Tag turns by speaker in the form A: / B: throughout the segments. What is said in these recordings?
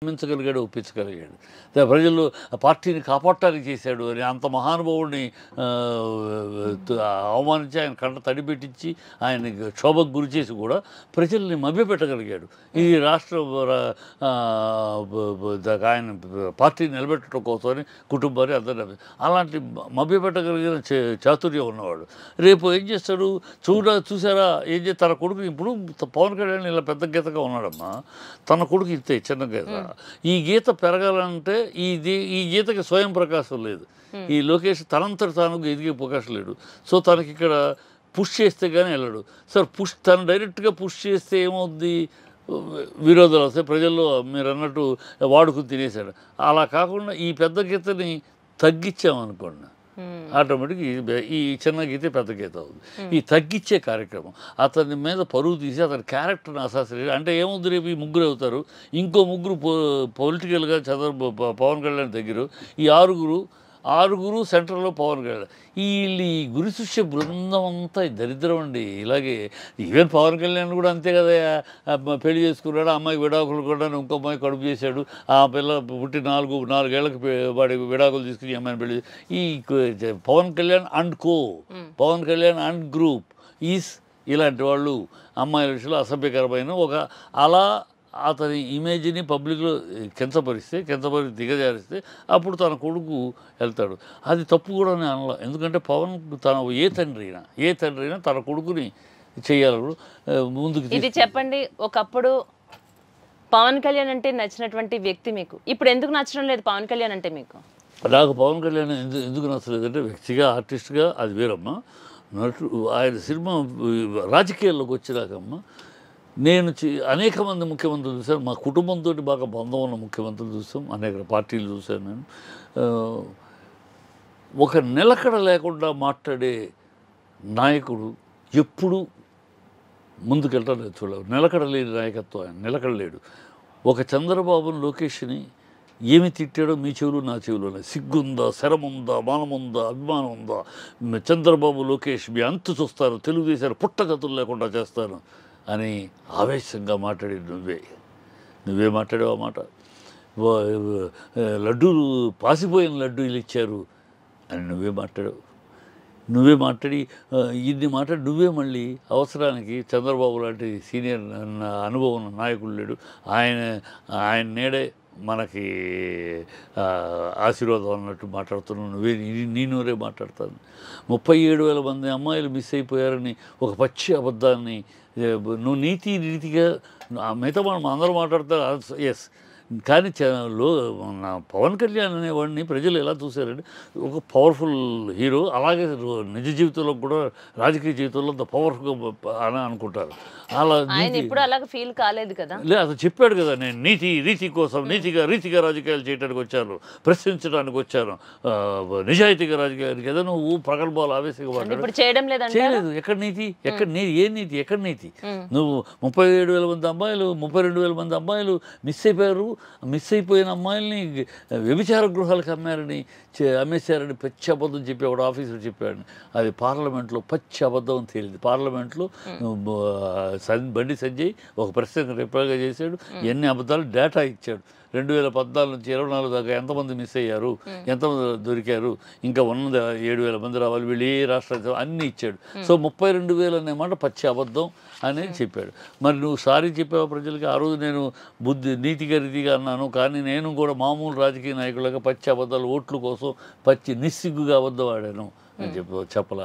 A: నిర్మించగలిగాడు ఒప్పించగలిగాడు ప్రజలు పార్టీని కాపాడటానికి చేశాడు అని అంత మహానుభావుడిని అవమానించి ఆయన కంట తడిపెట్టించి ఆయన క్షోభకు గురి చేసి కూడా ప్రజల్ని మభ్యపెట్టగలిగాడు ఇది రాష్ట్ర ఆయన పార్టీని నిలబెట్టడం కోసమని కుటుంబాన్ని అందరూ అలాంటి మభ్యపెట్టగలిగిన చాతుర్యం ఉన్నవాడు రేపు ఏం చేస్తాడు చూడ చూసారా ఏం చేస్తారు తన కొడుకు ఇప్పుడు పవన్ కళ్యాణ్ ఇలా పెద్ద గీతగా ఉన్నాడమ్మా తన కొడుకు ఇంతే చిన్న గీత ఈ గీత పెరగాలంటే ఇది ఈ గీతకి స్వయం ప్రకాశం లేదు ఈ లోకేష్ తనంతటి తాను ఎదిగే ప్రకాశం లేడు సో తనకి ఇక్కడ పుష్ చేస్తే కానీ వెళ్ళడు సార్ పుష్ తను డైరెక్ట్గా పుష్ చేస్తే ఏమవుద్ది విరోధాలు వస్తాయి ప్రజల్లో మీరు అన్నట్టు వాడుకు తినేశాడు అలా కాకుండా ఈ పెద్ద గీతని తగ్గించామనుకోండి ఆటోమేటిక్ ఈ చిన్న గీతే పెద్ద గీత అవుతుంది ఈ తగ్గించే కార్యక్రమం అతని మీద పరువు తీసి అతని క్యారెక్టర్ని అసాసినేట్ అంటే ఏముంది రేపు ఈ ముగ్గురు అవుతారు ఇంకో ముగ్గురు పొలిటికల్గా చంద్ర పవన్ కళ్యాణ్ దగ్గర ఈ ఆరుగురు ఆరుగురు సెంటర్లో పవన్ కళ్యాణ్ వీళ్ళు ఈ శిష్య బృందం అంతా దరిద్రం అండి ఇలాగే ఈవెన్ పవన్ కళ్యాణ్ కూడా అంతే కదా పెళ్లి చేసుకున్నాడు అమ్మాయి విడాకులు కూడా ఇంకో అమ్మాయి కడుపు చేశాడు ఆ పిల్ల పుట్టి నాలుగు నాలుగేళ్లకు వాడి విడాకులు తీసుకుని అమ్మాయిని పెళ్లి ఈ Pawan Kalyan and co Pawan Kalyan and group is ఇలాంటి వాళ్ళు అమ్మాయిల విషయంలో అసభ్యకరమైన ఒక అలా అతని ఇమేజ్ని పబ్లిక్లో కించపరిస్తే కించపరి దిగజారిస్తే అప్పుడు తన కొడుకు వెళ్తాడు అది తప్పు కూడా నేను అనలా ఎందుకంటే పవన్ తన ఏ తండ్రి అయినా ఏ తండ్రి అయినా తన కొడుకుని చేయాలి ముందుకు ఇది చెప్పండి ఒకప్పుడు పవన్ కళ్యాణ్ అంటే నచ్చినటువంటి వ్యక్తి మీకు ఇప్పుడు ఎందుకు నచ్చడం లేదు పవన్ కళ్యాణ్ అంటే మీకు నాకు పవన్ కళ్యాణ్ ఎందుకు ఎందుకు అంటే వ్యక్తిగా ఆర్టిస్ట్గా అది వేరమ్మా నటు ఆయన సినిమా రాజకీయాల్లోకి వచ్చేదాకమ్మా నేను అనేక మంది ముఖ్యమంత్రులు చూశాను మా కుటుంబంతో బాగా బంధం ఉన్న ముఖ్యమంత్రులు చూసాం అనేక పార్టీలు చూశాను నేను ఒక నిలకడ లేకుండా మాట్లాడే నాయకుడు ఎప్పుడూ ముందుకెళ్తా లేదు చూడలేదు నిలకడ లేని నాయకత్వం ఆయన నిలకడ లేడు ఒక చంద్రబాబును లోకేష్ని ఏమి తిట్టాడో మీ చెవులు నా చెవులోనే సిగ్గుందా శరముందా మానముందా అభిమానం ఉందా చంద్రబాబు లోకేష్ మీ అంతు చూస్తారు తెలుగుదేశాలు పుట్టగతులు లేకుండా చేస్తాను అని ఆవేశంగా మాట్లాడి నువ్వే నువ్వే మాట్లాడావు ఆ మాట లడ్డూలు పాసిపోయిన లడ్డూలు ఇచ్చారు అని నువ్వే మాట్లాడావు నువ్వే మాట్లాడి ఇన్ని మాట్లాడి నువ్వే మళ్ళీ అవసరానికి చంద్రబాబు లాంటి సీనియర్ అనుభవం నాయకుడు లేడు ఆయన ఆయన నేడే మనకి ఆశీర్వాదం అన్నట్టు మాట్లాడుతున్నావు నువ్వే నేను వరే మాట్లాడతాను ముప్పై ఏడు వేల మంది అమ్మాయిలు మిస్ అయిపోయారని ఒక పచ్చి అబద్ధాన్ని నువ్వు నీతి నీతిగా మిగతా మనం అందరూ మాట్లాడతారు ఎస్ కానీ లో పవన్ కళ్యాణ్ అనేవాడిని ప్రజలు ఎలా చూశారంటే ఒక పవర్ఫుల్ హీరో అలాగే నిజ జీవితంలో కూడా రాజకీయ జీవితంలో అంత పవర్ఫుల్గా అని అనుకుంటారు అలా ఇప్పుడు అలాగే ఫీల్ కాలేదు కదా లేదు అసలు చెప్పాడు కదా నేను నీతి రీతి కోసం నీతిగా రీతిగా రాజకీయాలు చేయడానికి వచ్చాను ప్రశ్నించడానికి వచ్చాను నిజాయితీగా రాజకీయానికి ఏదో నువ్వు ప్రగల్భాలు ఆవేశంగా చేయలేదు ఎక్కడ నీతి ఎక్కడ నీతి ఏ నీతి ఎక్కడ నీతి నువ్వు ముప్పై ఏడు వేల మంది అమ్మాయిలు ముప్పై రెండు వేల మంది అమ్మాయిలు మిస్ అయిపోయారు మిస్ అయిపోయిన అమ్మాయిల్ని వ్యభిచార గృహాలకు అమ్మారని అమ్మేశారని పచ్చి అబద్ధం చెప్పి ఒక ఆఫీసర్ చెప్పాడు అది పార్లమెంట్లో పచ్చి అబద్ధం తేలింది పార్లమెంట్లో బండి సంజయ్ ఒక ప్రశ్న రిపేర్గా చేశాడు ఎన్ని అబద్ధాలు డేటా ఇచ్చాడు రెండు వేల పద్నాలుగు నుంచి ఇరవై నాలుగు దాకా ఎంతమంది మిస్ అయ్యారు hmm. ఎంతమంది దొరికారు ఇంకా వంద ఏడు వేల మంది రావాలి వీళ్ళు ఏ రాష్ట్రాలు అన్ని ఇచ్చాడు hmm. సో ముప్పై రెండు వేలు అనే మాట పచ్చి అబద్ధం అనేది hmm. చెప్పాడు మరి నువ్వు సారీ చెప్పావు ప్రజలకి ఆ రోజు నేను బుద్ధి నీతిగా రీతిగా అన్నాను కానీ నేను కూడా మామూలు రాజకీయ నాయకులుగా పచ్చి అబద్ధాలు ఓట్ల కోసం పచ్చి నిస్సిగ్గుగా అబద్ధం ఆడాను అని చెప్ప చెప్పాల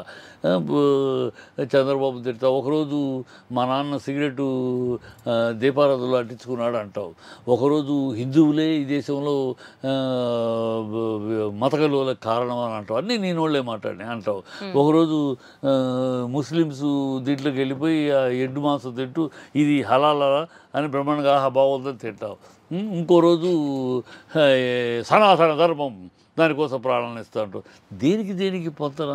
A: చంద్రబాబు తిడతావు ఒకరోజు మా నాన్న సిగరెట్ దీపారాధులు అంటించుకున్నాడు అంటావు ఒకరోజు హిందువులే ఈ దేశంలో మతకలువలకు కారణం అని అంటావు అన్నీ నేను వాళ్ళే మాట్లాడి అంటావు ఒకరోజు ముస్లిమ్స్ దీంట్లోకి వెళ్ళిపోయి ఎడ్డు మాంసం తింటూ ఇది హలాలా అని బ్రహ్మాండంగా ఆహా బాగుందని తింటావు ఇంకో రోజు సనాతన ధర్మం దానికోసం ప్రాణాలను ఇస్తూ ఉంటారు దేనికి దేనికి పొంతన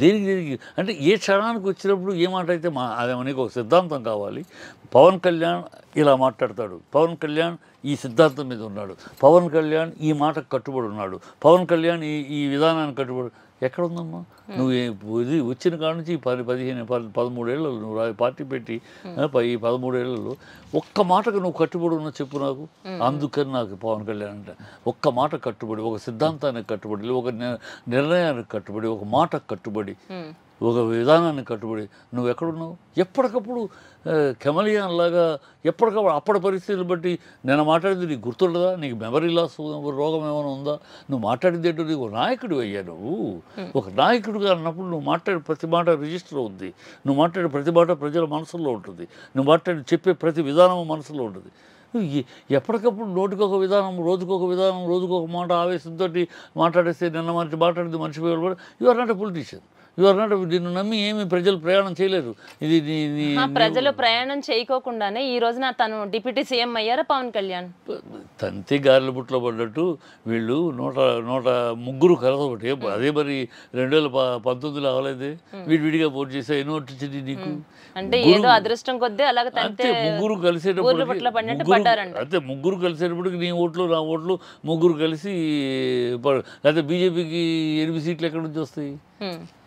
A: దేనికి దేనికి అంటే ఏ క్షణానికి వచ్చినప్పుడు ఏ మాట అయితే మా అది మనకి ఒక సిద్ధాంతం కావాలి పవన్ కళ్యాణ్ ఇలా మాట్లాడతాడు పవన్ కళ్యాణ్ ఈ సిద్ధాంతం మీద ఉన్నాడు పవన్ కళ్యాణ్ ఈ మాటకు కట్టుబడి ఉన్నాడు పవన్ కళ్యాణ్ ఈ ఈ విధానానికి కట్టుబడి ఎక్కడ ఉందమ్మా నువ్వు ఇది వచ్చిన కాడ నుంచి పది పదిహేను పదమూడేళ్ళు నువ్వు పార్టీ పెట్టి ఈ పదమూడేళ్లలో ఒక్క మాటకు నువ్వు కట్టుబడి ఉన్న చెప్పు నాకు అందుకని నాకు పవన్ కళ్యాణ్ అంటే ఒక్క మాట కట్టుబడి ఒక సిద్ధాంతానికి కట్టుబడి ఒక నిర్ణయానికి కట్టుబడి ఒక మాటకు కట్టుబడి ఒక విధానాన్ని కట్టుబడి నువ్వు ఎక్కడున్నావు ఎప్పటికప్పుడు లాగా ఎప్పటికప్పుడు అప్పటి పరిస్థితులు బట్టి నేను మాట్లాడింది నీకు గుర్తుండదా నీకు మెమరీ లాస్ రోగం ఏమైనా ఉందా నువ్వు మాట్లాడింది ఏంటో నీకు నాయకుడు అయ్యా నువ్వు ఒక నాయకుడిగా అన్నప్పుడు నువ్వు మాట్లాడే ప్రతి మాట రిజిస్టర్ ఉంది నువ్వు మాట్లాడే ప్రతి మాట ప్రజల మనసులో ఉంటుంది నువ్వు మాట్లాడి చెప్పే ప్రతి విధానం మనసులో ఉంటుంది ఎప్పటికప్పుడు నోటికొక విధానం రోజుకొక విధానం రోజుకొక మాట ఆవేశంతో మాట్లాడేస్తే నిన్న మనిషి మాట్లాడింది మనిషి you are not a politician not దీన్ని నమ్మి ఏమి ప్రజలు ప్రయాణం చేయలేదు ఇది ప్రజలు ప్రయాణం చేయకోకుండానే ఈ రోజున తను డిప్యూటీ సీఎం అయ్యారా పవన్ కళ్యాణ్ తంతి గారెల బుట్లో పడ్డట్టు వీళ్ళు నూట నూట ముగ్గురు కలసొకటి అదే మరి రెండు వేల పంతొమ్మిదిలో అవలేదే విడివిడిగా పోటీ చేసా ఎన్నో వచ్చింది నీకు అంటే ఏదో అదృష్టం కొద్దీ అలాగే ముగ్గురు కలిసేటప్పుడు అంతే ముగ్గురు కలిసేటప్పటికి నీ ఓట్లు నా ఓట్లు ముగ్గురు కలిసి లేకపోతే బీజేపీకి ఎనిమిది సీట్లు ఎక్కడి నుంచి వస్తాయి